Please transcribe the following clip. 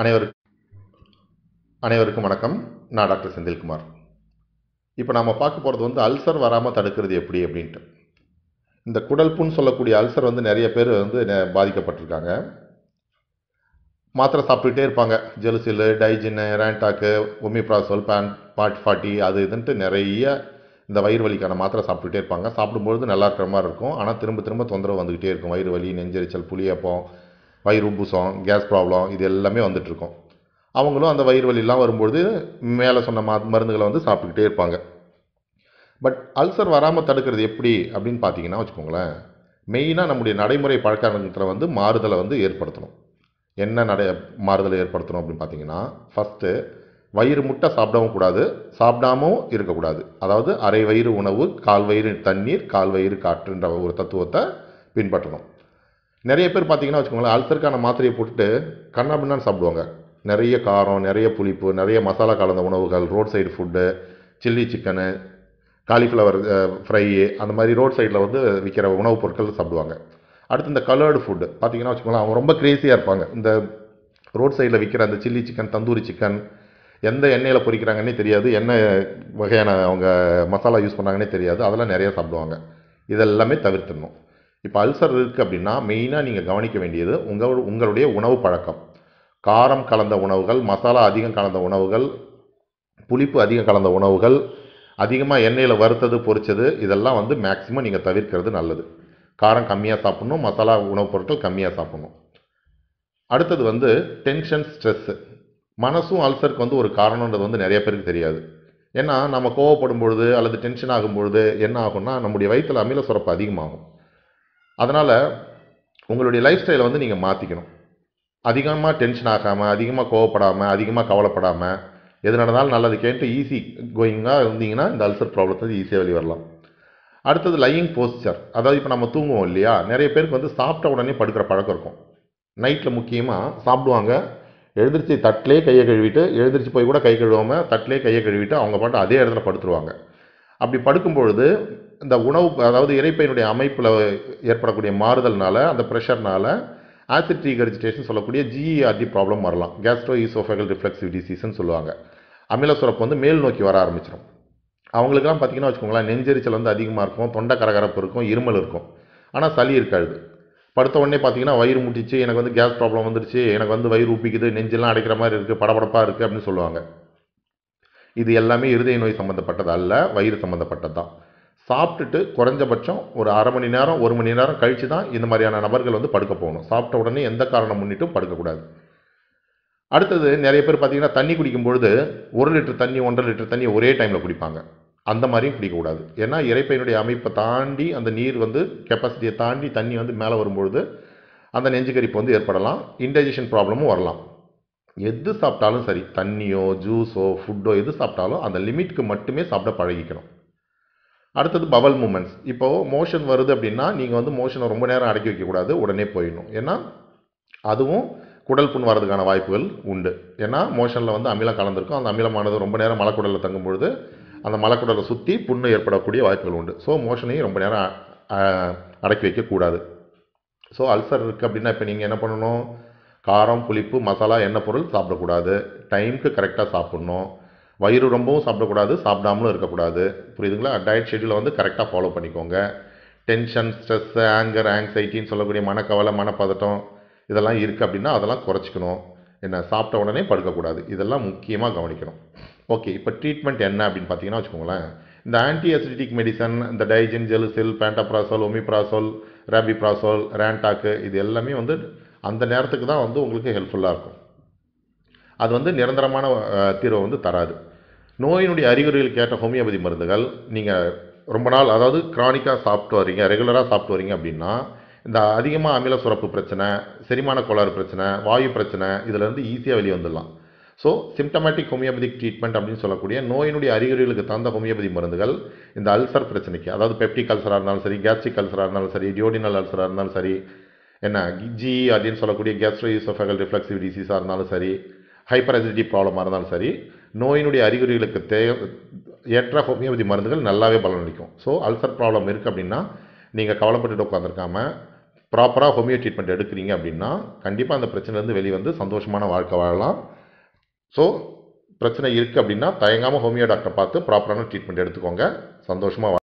அனைவர் அனைவருக்கும் வணக்கம் நான் டாக்டர் செந்தில்குமார் இப்போ நாம் பார்க்க போகிறது வந்து அல்சர் வராமல் தடுக்கிறது எப்படி அப்படின்ட்டு இந்த குடல் புண் சொல்லக்கூடிய அல்சர் வந்து நிறைய பேர் வந்து பாதிக்கப்பட்டிருக்காங்க மாத்திரை சாப்பிட்டுக்கிட்டே இருப்பாங்க ஜெலுசில் டைஜின் ரேண்டாக்கு ஒமிப்ராசோல் பேன் பாட் ஃபாட்டி அது இதுன்ட்டு நிறைய இந்த வயிறு வலிக்கான மாத்திரை சாப்பிட்டுக்கிட்டே இருப்பாங்க சாப்பிடும்பொழுது நல்லா இருக்கிற மாதிரி இருக்கும் ஆனால் திரும்ப திரும்ப தொந்தரவு வந்துக்கிட்டே இருக்கும் வயிறு வலி நெஞ்சரிச்சல் புளியப்பம் வயிறு உப்புசம் கேஸ் ப்ராப்ளம் இது எல்லாமே வந்துட்டுருக்கும் அவங்களும் அந்த வயிறு வலிலாம் வரும்பொழுது மேலே சொன்ன மா மருந்துகளை வந்து சாப்பிட்டுக்கிட்டே இருப்பாங்க பட் அல்சர் வராமல் தடுக்கிறது எப்படி அப்படின்னு பார்த்தீங்கன்னா வச்சுக்கோங்களேன் மெயினாக நம்முடைய நடைமுறை பழக்கத்தில் வந்து மாறுதலை வந்து ஏற்படுத்தணும் என்ன நடை மாறுதலை ஏற்படுத்தணும் அப்படின்னு பார்த்தீங்கன்னா ஃபஸ்ட்டு வயிறு முட்டை சாப்பிடவும் கூடாது சாப்பிடாமவும் இருக்கக்கூடாது அதாவது அரை வயிறு உணவு கால் வயிறு தண்ணீர் கால் வயிறு காற்றுன்ற ஒரு தத்துவத்தை பின்பற்றணும் நிறைய பேர் பார்த்தீங்கன்னா வச்சுக்கோங்களேன் அல்சருக்கான மாத்திரையை போட்டுட்டு கண்ணாபின்னான்னு சாப்பிடுவாங்க நிறைய காரம் நிறைய புளிப்பு நிறைய மசாலா கலந்த உணவுகள் road side food chilli chicken cauliflower fry அந்த மாதிரி ரோட் சைடில் வந்து விற்கிற உணவுப் பொருட்கள் சாப்பிடுவாங்க அடுத்து இந்த கலர்டு ஃபுட்டு பார்த்தீங்கன்னா வச்சுக்கோங்களேன் அவங்க ரொம்ப க்ரேஸியாக இருப்பாங்க இந்த ரோட் சைடில் விற்கிற அந்த சில்லி சிக்கன் தந்தூரி சிக்கன் எந்த எண்ணெயில் பொறிக்கிறாங்கன்னே தெரியாது என்ன வகையான அவங்க மசாலா யூஸ் பண்ணாங்கன்னே தெரியாது அதெல்லாம் நிறையா சாப்பிடுவாங்க இதெல்லாமே தவிர்த்துடணும் இப்போ அல்சர் இருக்குது அப்படின்னா மெயினாக நீங்கள் கவனிக்க வேண்டியது உங்கள் உங்களுடைய உணவு பழக்கம் காரம் கலந்த உணவுகள் மசாலா அதிகம் கலந்த உணவுகள் புளிப்பு அதிகம் கலந்த உணவுகள் அதிகமாக எண்ணெயில் வறுத்தது பொறிச்சது இதெல்லாம் வந்து மேக்ஸிமம் நீங்கள் தவிர்க்கிறது நல்லது காரம் கம்மியாக சாப்பிட்ணும் மசாலா உணவுப் பொருட்கள் கம்மியாக சாப்பிட்ணும் அடுத்தது வந்து டென்ஷன் ஸ்ட்ரெஸ்ஸு மனசும் அல்சருக்கு வந்து ஒரு காரணன்றது வந்து நிறைய பேருக்கு தெரியாது ஏன்னா நம்ம கோவப்படும் பொழுது அல்லது டென்ஷன் ஆகும்பொழுது என்ன ஆகும்னா நம்முடைய வயிற்றில் அமில சுரப்பு அதிகமாகும் அதனால் உங்களுடைய லைஃப் ஸ்டைலை வந்து நீங்கள் மாற்றிக்கணும் அதிகமாக டென்ஷன் ஆகாமல் அதிகமாக கோவப்படாமல் அதிகமாக கவலைப்படாமல் எது நடந்தாலும் நல்லது கேட்டு ஈஸி கோயிங்காக இருந்தீங்கன்னா இந்த அல்சர் ப்ராப்ளத்தை ஈஸியாக வெளியே வரலாம் அடுத்தது லையிங் போஸ்டர் அதாவது இப்போ நம்ம தூங்குவோம் இல்லையா நிறைய பேருக்கு வந்து சாப்பிட்ட உடனே படுக்கிற பழக்கம் இருக்கும் நைட்டில் முக்கியமாக சாப்பிடுவாங்க எழுதிருச்சு தட்டிலே கையை கழுவிட்டு எழுந்திரிச்சு போய் கூட கை கழுவாமல் தட்டிலே கையை கழுவிட்டு அவங்க பாட்டு அதே இடத்துல படுத்துருவாங்க அப்படி படுக்கும்பொழுது இந்த உணவு அதாவது இறைப்பையினுடைய அமைப்பில் ஏற்படக்கூடிய மாறுதல்னால் அந்த ப்ரெஷர்னால் ஆசிட் ரீகரிஜிடேஷன் சொல்லக்கூடிய ஜிஇஆர்டி ப்ராப்ளம் e வரலாம் கேஸ்ட்ரோ ஈசோஃபைகல் ரிஃப்ளெக்ஸிவ் டிசீஸ்ன்னு சொல்லுவாங்க அமில சுரப்பு வந்து மேல் நோக்கி வர ஆரம்பிச்சிடும் அவங்களுக்குலாம் பார்த்திங்கன்னா வச்சுக்கோங்களேன் நெஞ்செரிச்சல் வந்து அதிகமாக இருக்கும் தொண்டை கரகரப்பு இருக்கும் இருமல் இருக்கும் ஆனால் சளி இருக்காது படுத்த உடனே பார்த்தீங்கன்னா வயிறு முட்டிச்சு எனக்கு வந்து கேஸ் ப்ராப்ளம் வந்துடுச்சு எனக்கு வந்து வயிறு உப்பிக்குது நெஞ்செல்லாம் அடைக்கிற மாதிரி இருக்குது படபடப்பாக இருக்குது அப்படின்னு சொல்லுவாங்க இது எல்லாமே இருதய நோய் சம்மந்தப்பட்டது அல்ல வயிறு சம்மந்தப்பட்டது தான் சாப்பிட்டுட்டு குறைஞ்சபட்சம் ஒரு அரை மணி நேரம் ஒரு மணி நேரம் கழித்து தான் இந்த மாதிரியான நபர்கள் வந்து படுக்க போகணும் சாப்பிட்ட உடனே எந்த காரணம் முன்னிட்டும் படுக்கக்கூடாது அடுத்தது நிறைய பேர் பார்த்தீங்கன்னா தண்ணி குடிக்கும் பொழுது ஒரு லிட்டர் தண்ணி ஒன்றரை லிட்டர் தண்ணி ஒரே டைமில் குடிப்பாங்க அந்த மாதிரியும் குடிக்கக்கூடாது ஏன்னா இறைப்பையினுடைய அமைப்பை தாண்டி அந்த நீர் வந்து கெப்பாசிட்டியை தாண்டி தண்ணி வந்து மேலே வரும்பொழுது அந்த நெஞ்சுக்கரிப்பு வந்து ஏற்படலாம் இன்டைஜஷன் ப்ராப்ளமும் வரலாம் எது சாப்பிட்டாலும் சரி தண்ணியோ ஜூஸோ ஃபுட்டோ எது சாப்பிட்டாலும் அந்த லிமிட்க்கு மட்டுமே சாப்பிட பழகிக்கணும் அடுத்தது பவல் மூமெண்ட்ஸ் இப்போது மோஷன் வருது அப்படின்னா நீங்கள் வந்து மோஷனை ரொம்ப நேரம் அடக்கி வைக்கக்கூடாது உடனே போயிடணும் ஏன்னா அதுவும் குடல் புண் வரதுக்கான வாய்ப்புகள் உண்டு ஏன்னா மோஷனில் வந்து அமிலம் கலந்துருக்கும் அந்த அமிலமானது ரொம்ப நேரம் மலக்குடலில் தங்கும் பொழுது அந்த மலக்குடலை சுற்றி புண்ணு ஏற்படக்கூடிய வாய்ப்புகள் உண்டு ஸோ மோஷனையும் ரொம்ப நேரம் அடக்கி வைக்கக்கூடாது ஸோ அல்சர் இருக்குது அப்படின்னா இப்போ நீங்கள் என்ன பண்ணணும் காரம் புளிப்பு மசாலா எண்ணெய் பொருள் சாப்பிடக்கூடாது டைமுக்கு கரெக்டாக சாப்பிட்ணும் வயிறு ரொம்பவும் சாப்பிடக்கூடாது சாப்பிடாமலும் இருக்கக்கூடாது புரியுதுங்களா டயட் ஷெடியூலை வந்து கரெக்டாக ஃபாலோ பண்ணிக்கோங்க டென்ஷன் ஸ்ட்ரெஸ்ஸு ஆங்கர் ஆங்ஸைட்டின்னு சொல்லக்கூடிய மனக்கவலை மனப்பதட்டம் இதெல்லாம் இருக்குது அப்படின்னா அதெல்லாம் குறைச்சிக்கணும் என்ன சாப்பிட்ட உடனே படுக்கக்கூடாது இதெல்லாம் முக்கியமாக கவனிக்கணும் ஓகே இப்போ ட்ரீட்மெண்ட் என்ன அப்படின்னு பார்த்தீங்கன்னா வச்சுக்கோங்களேன் இந்த ஆன்டி அசிடிக் மெடிசன் இந்த டைஜின் ஜெலுசில் பேண்டாப்ராசோல் ஒமிப்ராசோல் ரேபிப்ராசோல் ரேண்டாக்கு இது எல்லாமே வந்து அந்த நேரத்துக்கு தான் வந்து உங்களுக்கு ஹெல்ப்ஃபுல்லாக இருக்கும் அது வந்து நிரந்தரமான தீர்வை வந்து தராது நோயினுடைய அறிகுறிகள் கேட்ட ஹோமியோபதி மருந்துகள் நீங்கள் ரொம்ப நாள் அதாவது க்ரானிக்காக சாப்பிட்டு வரீங்க ரெகுலராக சாப்பிட்டு வரீங்க அப்படின்னா இந்த அதிகமாக அமில சுரப்பு பிரச்சனை செரிமான கோளாறு பிரச்சனை வாயு பிரச்சனை இதிலேருந்து ஈஸியாக வெளியே வந்துடலாம் ஸோ சிம்டமேட்டிக் ஹோமியோபதிக் ட்ரீட்மெண்ட் அப்படின்னு சொல்லக்கூடிய நோயினுடைய அறிகுறிகளுக்கு தகுந்த ஹோமியோபதி மருந்துகள் இந்த அல்சர் பிரச்சனைக்கு அதாவது பெப்டிக் அல்சராக இருந்தாலும் சரி கேஸ்ட்ரிக் அல்சராக இருந்தாலும் சரி டியோடினல் அல்சராக இருந்தாலும் சரி என்ன ஜி e அப்படின்னு சொல்லக்கூடிய கேஸ்ட்ரோ யூசோஃபகல் ரிஃப்ளக்சிவ் டிசீஸாக இருந்தாலும் சரி ஹைப்பர் அசிடிட்டி ப்ராப்ளமாக இருந்தாலும் சரி நோயினுடைய அறிகுறிகளுக்கு தே ஏற்ற ஹோமியோபதி மருந்துகள் நல்லாவே பலனளிக்கும் ஸோ அல்சர் ப்ராப்ளம் இருக்குது அப்படின்னா நீங்கள் கவலைப்பட்டுட்டு உட்காந்துருக்காம ப்ராப்பராக ஹோமியோ ட்ரீட்மெண்ட் எடுக்கிறீங்க அப்படின்னா கண்டிப்பாக அந்த பிரச்சனைலேருந்து வெளியே வந்து சந்தோஷமான வாழ்க்கை வாழலாம் ஸோ பிரச்சனை இருக்குது அப்படின்னா தயங்காமல் ஹோமியோ டாக்டரை பார்த்து ப்ராப்பரான ட்ரீட்மெண்ட் எடுத்துக்கோங்க சந்தோஷமாக